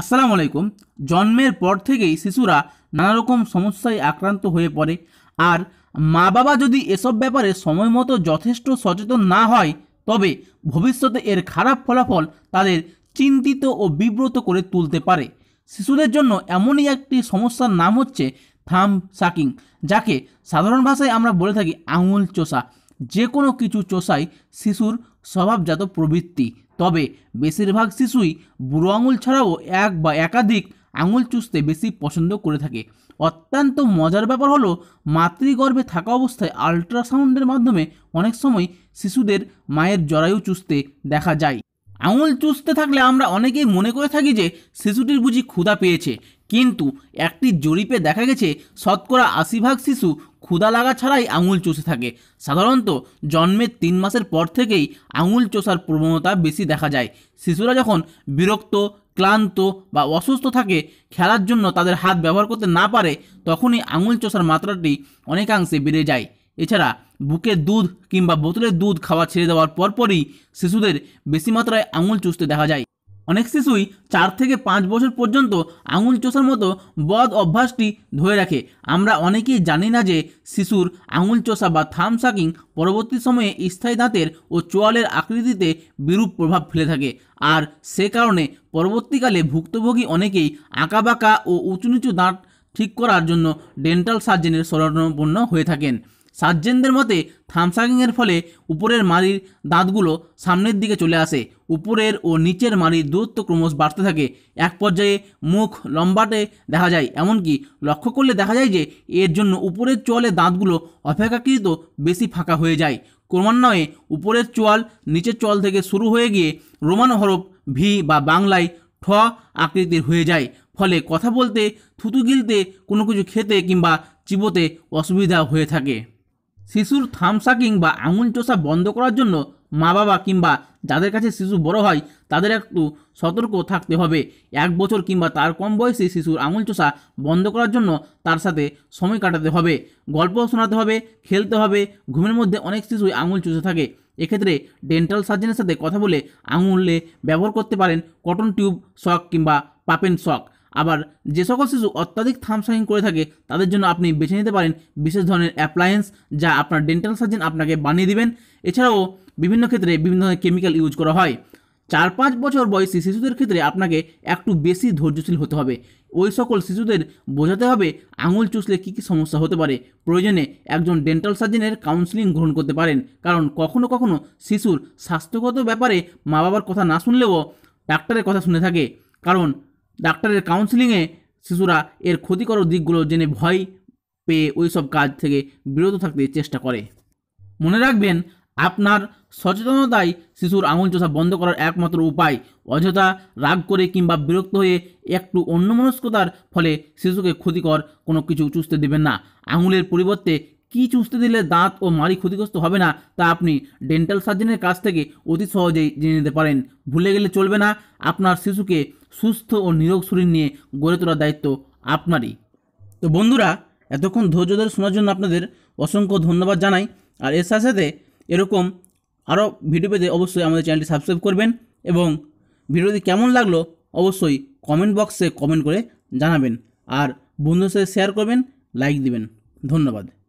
আসসালামু আলাইকুম জন্মের পর থেকেই শিশুরা নানা রকম সমস্যায় আক্রান্ত হয়ে পড়ে আর মা বাবা যদি এসব ব্যাপারে সময় মতো যথেষ্ট সচেতন না হয় তবে ভবিষ্যতে এর খারাপ ফলাফল তাদের চিন্তিত ও বিব্রত করে তুলতে পারে শিশুদের জন্য এমনই একটি সমস্যার নাম হচ্ছে থাম সাকিং যাকে সাধারণ ভাষায় আমরা বলে থাকি আঙুল চোষা যে কোনো কিছু চোষাই শিশুর স্বভাবজাত প্রবৃত্তি তবে বেশিরভাগ শিশুই বুড়ো আঙুল ছাড়াও এক বা একাধিক আঙুল চুষতে বেশি পছন্দ করে থাকে অত্যন্ত মজার ব্যাপার হলো মাতৃগর্ভে থাকা অবস্থায় আল্ট্রাসাউন্ডের মাধ্যমে অনেক সময় শিশুদের মায়ের জরায়ু চুষতে দেখা যায় আঙুল চুষতে থাকলে আমরা অনেকেই মনে করে থাকি যে শিশুটির বুঝি ক্ষুধা পেয়েছে কিন্তু একটি জরিপে দেখা গেছে শতকরা আশি ভাগ শিশু ক্ষুধা লাগা ছাড়াই আঙুল চষে থাকে সাধারণত জন্মের তিন মাসের পর থেকেই আঙুল চষার প্রবণতা বেশি দেখা যায় শিশুরা যখন বিরক্ত ক্লান্ত বা অসুস্থ থাকে খেলার জন্য তাদের হাত ব্যবহার করতে না পারে তখনই আঙুল চষার মাত্রাটি অনেকাংশে বেড়ে যায় এছাড়া বুকের দুধ কিংবা বোতলের দুধ খাওয়া ছেড়ে দেওয়ার পরপরই শিশুদের বেশি মাত্রায় আঙুল চুষতে দেখা যায় অনেক শিশুই চার থেকে পাঁচ বছর পর্যন্ত আঙুল চোষার মতো বদ অভ্যাসটি ধরে রাখে আমরা অনেকেই জানি না যে শিশুর আঙুল চোষা বা থাম সাকিং পরবর্তী সময়ে স্থায়ী দাঁতের ও চোয়ালের আকৃতিতে বিরূপ প্রভাব ফেলে থাকে আর সে কারণে পরবর্তীকালে ভুক্তভোগী অনেকেই আঁকাবাঁকা ও উঁচু নিচু দাঁত ঠিক করার জন্য ডেন্টাল সার্জেনের স্মরণপন্ন হয়ে থাকেন সার্জেনদের মতে থামসাকিংয়ের ফলে উপরের মাড়ির দাঁতগুলো সামনের দিকে চলে আসে উপরের ও নিচের মাড়ির দূরত্ব ক্রমশ বাড়তে থাকে এক পর্যায়ে মুখ লম্বাটে দেখা যায় এমনকি লক্ষ্য করলে দেখা যায় যে এর জন্য উপরের চোয়ালে দাঁতগুলো অপেক্ষাকৃত বেশি ফাঁকা হয়ে যায় ক্রমান্বয়ে উপরের চোয়াল নিচের চোয়াল থেকে শুরু হয়ে গিয়ে রোমান হরফ ভি বা বাংলায় ঠ আকৃতির হয়ে যায় ফলে কথা বলতে থুতু গিলতে কোনো কিছু খেতে কিংবা চিবোতে অসুবিধা হয়ে থাকে শিশুর থামসাকিং বা আঙুল চষা বন্ধ করার জন্য মা বাবা কিংবা যাদের কাছে শিশু বড় হয় তাদের একটু সতর্ক থাকতে হবে এক বছর কিংবা তার কম বয়সে শিশুর আঙুল চোষা বন্ধ করার জন্য তার সাথে সময় কাটাতে হবে গল্প শোনাতে হবে খেলতে হবে ঘুমের মধ্যে অনেক শিশুই আঙুল চুষে থাকে এক্ষেত্রে ডেন্টাল সার্জনের সাথে কথা বলে আঙুলে ব্যবহার করতে পারেন কটন টিউব শক কিংবা পাপেন শক আবার যে সকল শিশু অত্যাধিক থামসাইন করে থাকে তাদের জন্য আপনি বেছে নিতে পারেন বিশেষ ধরনের অ্যাপ্লায়েন্স যা আপনার ডেন্টাল সার্জন আপনাকে বানিয়ে দিবেন এছাড়াও বিভিন্ন ক্ষেত্রে বিভিন্ন ধরনের কেমিক্যাল ইউজ করা হয় চার পাঁচ বছর বয়সী শিশুদের ক্ষেত্রে আপনাকে একটু বেশি ধৈর্যশীল হতে হবে ওই সকল শিশুদের বোঝাতে হবে আঙুল চুষলে কী কী সমস্যা হতে পারে প্রয়োজনে একজন ডেন্টাল সার্জনের কাউন্সিলিং গ্রহণ করতে পারেন কারণ কখনো কখনো শিশুর স্বাস্থ্যগত ব্যাপারে মা বাবার কথা না শুনলেও ডাক্তারের কথা শুনে থাকে কারণ ডাক্তারের কাউন্সিলিংয়ে শিশুরা এর ক্ষতিকর দিকগুলো জেনে ভয় পেয়ে ওই সব কাজ থেকে বিরত থাকতে চেষ্টা করে মনে রাখবেন আপনার সচেতনতাই শিশুর আঙুল চোষা বন্ধ করার একমাত্র উপায় অযথা রাগ করে কিংবা বিরক্ত হয়ে একটু অন্যমনস্কতার ফলে শিশুকে ক্ষতিকর কোনো কিছু চুষতে দেবেন না আঙুলের পরিবর্তে কি চুষতে দিলে দাঁত ও মাড়ি ক্ষতিগ্রস্ত হবে না তা আপনি ডেন্টাল সার্জনের কাছ থেকে অতি সহজেই জেনে নিতে পারেন ভুলে গেলে চলবে না আপনার শিশুকে সুস্থ ও নিরোগ শরীর নিয়ে গড়ে তোলার দায়িত্ব আপনারই তো বন্ধুরা এতক্ষণ ধৈর্য ধরে শোনার জন্য আপনাদের অসংখ্য ধন্যবাদ জানাই আর এর সাথে সাথে এরকম আরও ভিডিও পেতে অবশ্যই আমাদের চ্যানেলটি সাবস্ক্রাইব করবেন এবং ভিডিওটি কেমন লাগলো অবশ্যই কমেন্ট বক্সে কমেন্ট করে জানাবেন আর বন্ধুদের সাথে শেয়ার করবেন লাইক দিবেন ধন্যবাদ